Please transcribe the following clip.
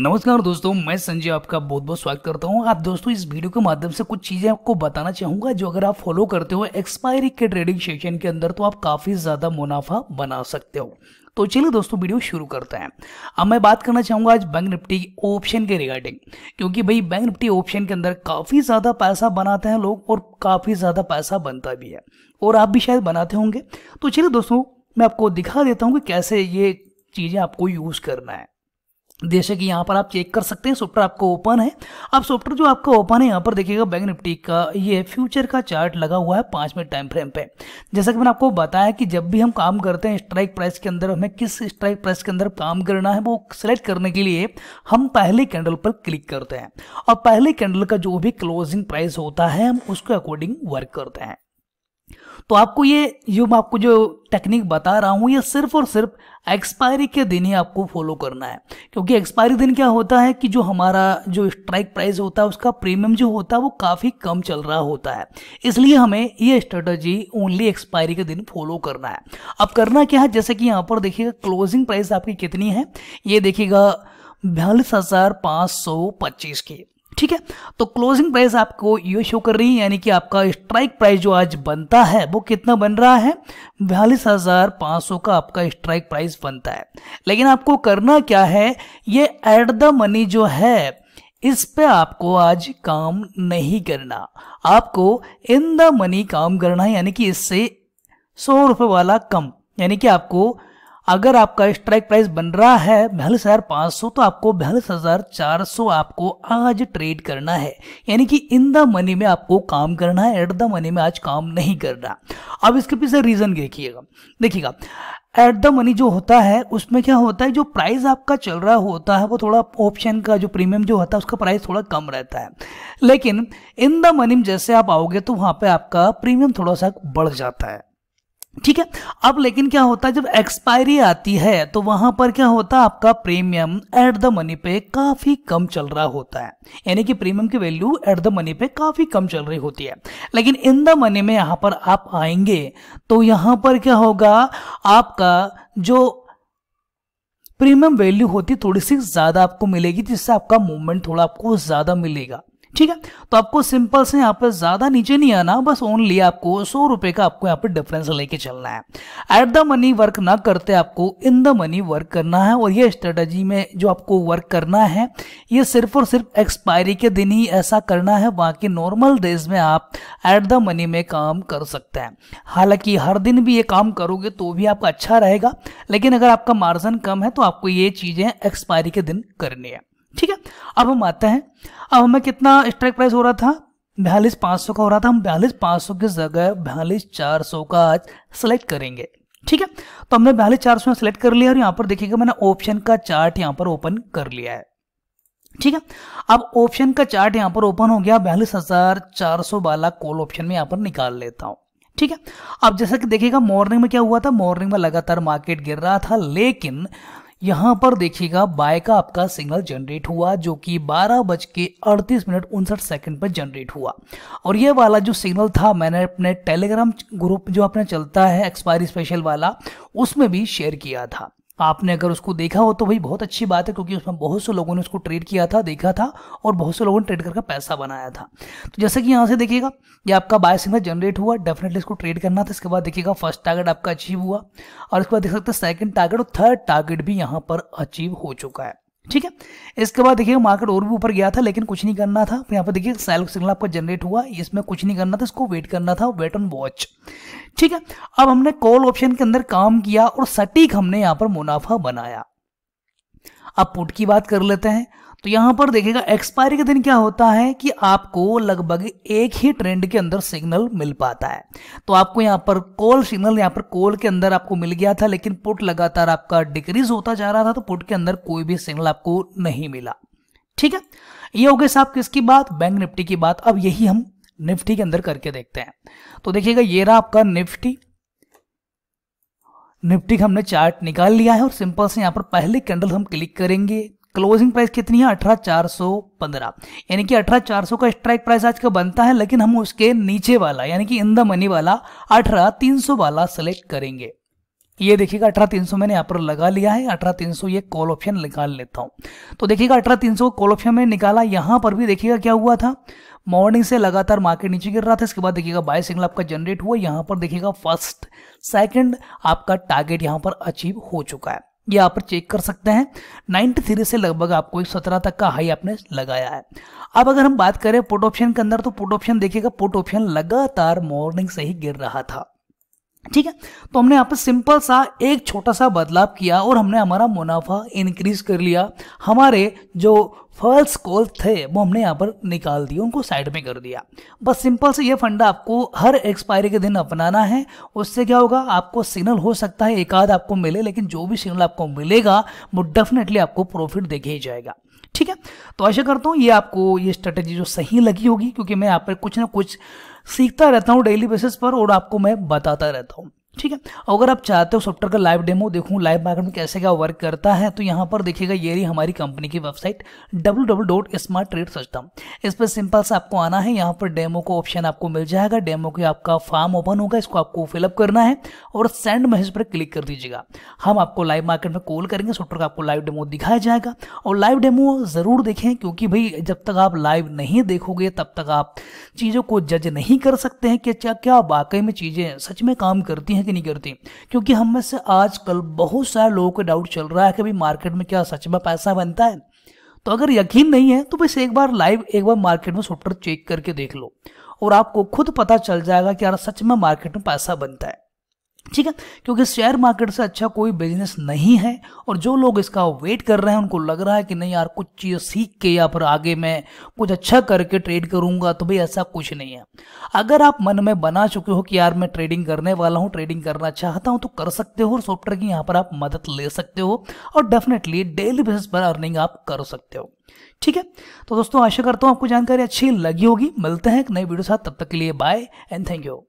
नमस्कार दोस्तों मैं संजय आपका बहुत बहुत स्वागत करता हूं आप दोस्तों इस वीडियो के माध्यम से कुछ चीज़ें आपको बताना चाहूंगा जो अगर आप फॉलो करते हो एक्सपायरी के ट्रेडिंग सेशन के अंदर तो आप काफ़ी ज़्यादा मुनाफा बना सकते हो तो चलिए दोस्तों वीडियो शुरू करते हैं अब मैं बात करना चाहूंगा आज बैंक निफ्टी ऑप्शन के रिगार्डिंग क्योंकि भाई बैंक निफ्टी ऑप्शन के अंदर काफ़ी ज़्यादा पैसा बनाते हैं लोग और काफ़ी ज़्यादा पैसा बनता भी है और आप भी शायद बनाते होंगे तो चलिए दोस्तों मैं आपको दिखा देता हूँ कि कैसे ये चीज़ें आपको यूज़ करना है जैसे कि यहाँ पर आप चेक कर सकते हैं सॉफ्टवेयर आपको ओपन है अब सॉफ्टवेयर जो आपका ओपन है यहाँ पर देखिएगा बैंक निफ्टी का ये फ्यूचर का चार्ट लगा हुआ है पाँच मिनट टाइम फ्रेम पे जैसा कि मैंने आपको बताया कि जब भी हम काम करते हैं स्ट्राइक प्राइस के अंदर हमें किस स्ट्राइक प्राइस के अंदर काम करना है वो सिलेक्ट करने के लिए हम पहले कैंडल पर क्लिक करते हैं और पहले कैंडल का जो भी क्लोजिंग प्राइस होता है हम उसके अकॉर्डिंग वर्क करते हैं तो आपको ये जो मैं आपको जो टेक्निक बता रहा हूँ ये सिर्फ और सिर्फ एक्सपायरी के दिन ही आपको फॉलो करना है क्योंकि एक्सपायरी दिन क्या होता है कि जो हमारा जो स्ट्राइक प्राइस होता है उसका प्रीमियम जो होता है वो काफ़ी कम चल रहा होता है इसलिए हमें ये स्ट्रेटजी ओनली एक्सपायरी के दिन फॉलो करना है अब करना क्या है जैसे कि यहाँ पर देखिएगा क्लोजिंग प्राइस आपकी कितनी है ये देखिएगा बयालीस हज़ार पाँच सौ पच्चीस की ठीक है तो क्लोजिंग प्राइस आपको ये शो कर रही है यानी कि आपका स्ट्राइक प्राइस जो आज बनता है वो कितना बन रहा है बयालीस हजार पाँच सौ का आपका स्ट्राइक प्राइस बनता है लेकिन आपको करना क्या है ये एट द मनी जो है इस पे आपको आज काम नहीं करना आपको इन द मनी काम करना है यानी कि इससे सौ रुपये वाला कम यानी कि आपको अगर आपका स्ट्राइक प्राइस बन रहा है बयालीस हजार पांच सौ तो आपको बयालीस हजार चार सौ आपको आज ट्रेड करना है यानी कि इन द मनी में आपको काम करना है एट द मनी में आज काम नहीं करना अब इसके पीछे रीजन देखिएगा देखिएगा एट द मनी जो होता है उसमें क्या होता है जो प्राइस आपका चल रहा होता है वो थोड़ा ऑप्शन का जो प्रीमियम जो होता है उसका प्राइस थोड़ा कम रहता है लेकिन इन द मनी जैसे आप आओगे तो वहां पे आपका प्रीमियम थोड़ा सा बढ़ जाता है ठीक है अब लेकिन क्या होता है जब एक्सपायरी आती है तो वहां पर क्या होता है आपका प्रीमियम एट द मनी पे काफी कम चल रहा होता है यानी कि प्रीमियम की वैल्यू एट द मनी पे काफी कम चल रही होती है लेकिन इन द मनी में यहां पर आप आएंगे तो यहां पर क्या होगा आपका जो प्रीमियम वैल्यू होती है थोड़ी सी ज्यादा आपको मिलेगी जिससे आपका मूवमेंट थोड़ा आपको ज्यादा मिलेगा ठीक है तो आपको सिंपल से यहाँ पर ज्यादा नीचे नहीं आना बस ओनली आपको सौ रुपए का आपको यहाँ पर डिफरेंस लेके चलना है एट द मनी वर्क ना करते आपको इन द मनी वर्क करना है और ये स्ट्रेटजी में जो आपको वर्क करना है ये सिर्फ और सिर्फ एक्सपायरी के दिन ही ऐसा करना है बाकी नॉर्मल डेज में आप एट द मनी में काम कर सकते हैं हालांकि हर दिन भी ये काम करोगे तो भी आपका अच्छा रहेगा लेकिन अगर आपका मार्जिन कम है तो आपको ये चीजें एक्सपायरी के दिन करनी है ठीक है अब हम आते हैं अब हमें कितना स्ट्राइक प्राइस हो रहा था बयालीस पाँच का हो रहा था हम बयालीस पाँच सौ की जगह बयालीस चार का आज सेलेक्ट करेंगे ठीक है तो हमने बयालीस चार सौ सेलेक्ट कर लिया और यहाँ पर देखिएगा मैंने ऑप्शन का चार्ट यहाँ पर ओपन कर लिया है ठीक है अब ऑप्शन का चार्ट यहाँ पर ओपन हो गया बयालीस हजार चार सौ वाला कॉल ऑप्शन में यहाँ पर निकाल लेता हूँ ठीक है अब जैसा कि देखिएगा मॉर्निंग में क्या हुआ था मॉर्निंग में लगातार मार्केट गिर रहा था लेकिन यहाँ पर देखिएगा बाय का आपका सिग्नल जनरेट हुआ जो कि बारह बज के अड़तीस मिनट उनसठ सेकंड पर जनरेट हुआ और ये वाला जो सिग्नल था मैंने अपने टेलीग्राम ग्रुप जो अपना चलता है एक्सपायरी स्पेशल वाला उसमें भी शेयर किया था आपने अगर उसको देखा हो तो भाई बहुत अच्छी बात है क्योंकि उसमें बहुत से लोगों ने उसको ट्रेड किया था देखा था और बहुत से लोगों ने ट्रेड करके पैसा बनाया था तो जैसे कि यहाँ से देखिएगा ये आपका बाय सिग्नल जनरेट हुआ डेफिनेटली इसको ट्रेड करना था इसके बाद देखिएगा फर्स्ट टारगेट आपका अचीव हुआ और इसके बाद देख सकते हैं सेकेंड टारगेट और थर्ड टारगेट भी यहाँ पर अचीव हो चुका है ठीक है इसके बाद देखिए मार्केट और भी ऊपर गया था लेकिन कुछ नहीं करना था यहाँ पर देखिए सेल सिग्नल आपका जनरेट हुआ इसमें कुछ नहीं करना था इसको वेट करना था वेट ऑन वॉच ठीक है अब हमने कॉल ऑप्शन के अंदर काम किया और सटीक हमने यहाँ पर मुनाफा बनाया अब पुट की बात कर लेते हैं तो यहां पर देखेगा एक्सपायरी के दिन क्या होता है कि आपको लगभग एक ही ट्रेंड के अंदर सिग्नल मिल पाता है तो आपको यहां पर कॉल सिग्नल यहां पर कॉल के अंदर आपको मिल गया था लेकिन पुट लगातार आपका डिक्रीज होता जा रहा था तो पुट के अंदर कोई भी सिग्नल आपको नहीं मिला ठीक है ये हो गए साहब किसकी बात बैंक निफ्टी की बात अब यही हम निफ्टी के अंदर करके देखते हैं तो देखिएगा ये रहा आपका निफ्टी निफ्टी का हमने चार्ट निकाल लिया है और सिंपल से यहां पर पहले कैंडल हम क्लिक करेंगे क्लोजिंग प्राइस कितनी है अठारह चार सौ पंद्रह यानी कि अठारह चार सौ का स्ट्राइक प्राइस आज का बनता है लेकिन हम उसके नीचे वाला यानी कि इन द मनी वाला अठारह तीन सौ वाला सेलेक्ट करेंगे ये देखिएगा अठारह तीन सौ मैंने यहाँ पर लगा लिया है अठारह तीन सौ ये कॉल ऑप्शन निकाल लेता हूँ तो देखिएगा अठारह तीन सौ कॉल ऑप्शन मैंने निकाला यहाँ पर भी देखिएगा क्या हुआ था मॉर्निंग से लगातार मार्केट नीचे गिर रहा था इसके बाद देखिएगा बाय सिग्नल आपका जनरेट हुआ यहाँ पर देखिएगा फर्स्ट सेकंड आपका टारगेट यहाँ पर अचीव हो चुका है ये आप चेक कर सकते हैं थ्री से लगभग आपको एक सत्रह तक का हाई आपने लगाया है अब अगर हम बात करें पुट ऑप्शन के अंदर तो पुट ऑप्शन देखिएगा पुट ऑप्शन लगातार मॉर्निंग से ही गिर रहा था ठीक है तो हमने यहाँ पर सिंपल सा एक छोटा सा बदलाव किया और हमने हमारा मुनाफा इंक्रीज कर लिया हमारे जो फर्ल्स कॉल थे वो हमने यहाँ पर निकाल दिए उनको साइड में कर दिया बस सिंपल से ये फंडा आपको हर एक्सपायरी के दिन अपनाना है उससे क्या होगा आपको सिग्नल हो सकता है एक आध आपको मिले लेकिन जो भी सिग्नल आपको मिलेगा वो डेफिनेटली आपको प्रॉफिट देखे ही जाएगा ठीक है तो आशा करता हूँ ये आपको ये स्ट्रेटेजी जो सही लगी होगी क्योंकि मैं यहाँ पर कुछ ना कुछ सीखता रहता हूँ डेली बेसिस पर और आपको मैं बताता रहता हूँ ठीक है अगर आप चाहते हो सॉफ्टवेयर का लाइव डेमो देखूँ लाइव मार्केट में कैसे क्या वर्क करता है तो यहाँ पर देखिएगा ये रही हमारी कंपनी की website W W dot smart trade system इस पर सिंपल से आपको आना है यहाँ पर डेमो का ऑप्शन आपको मिल जाएगा डेमो के आपका फॉर्म ओपन होगा इसको आपको फिलअप करना है और सेंड मैसेज पर क्लिक कर दीजिएगा हम आपको लाइव मार्केट में कॉल करेंगे सॉफ्टवेयर का आपको लाइव डेमो दिखाया जाएगा और लाइव डेमो ज़रूर देखें क्योंकि भाई जब तक आप लाइव नहीं देखोगे तब तक आप चीज़ों को जज नहीं कर सकते हैं कि क्या अच्छा, क्या वाकई में चीज़ें सच में काम करती हैं की नहीं करती क्योंकि हम में से आजकल बहुत सारे लोगों को डाउट चल रहा है कि भाई मार्केट में क्या सच में पैसा बनता है तो अगर यकीन नहीं है तो बस एक बार लाइव एक बार मार्केट में सॉफ्टवेयर चेक करके देख लो और आपको खुद पता चल जाएगा कि यार सच में मार्केट में पैसा बनता है ठीक है क्योंकि शेयर मार्केट से अच्छा कोई बिजनेस नहीं है और जो लोग इसका वेट कर रहे हैं उनको लग रहा है कि नहीं यार कुछ चीज़ सीख के या फिर आगे मैं कुछ अच्छा करके ट्रेड करूंगा तो भाई ऐसा कुछ नहीं है अगर आप मन में बना चुके हो कि यार मैं ट्रेडिंग करने वाला हूँ ट्रेडिंग करना चाहता हूँ तो कर सकते हो और सॉफ्टवेयर की यहाँ पर आप मदद ले सकते हो और डेफिनेटली डेली बेसिस पर अर्निंग आप कर सकते हो ठीक है तो दोस्तों आशा करता हूँ आपको जानकारी अच्छी लगी होगी मिलते हैं एक नई वीडियो साथ तब तक के लिए बाय एंड थैंक यू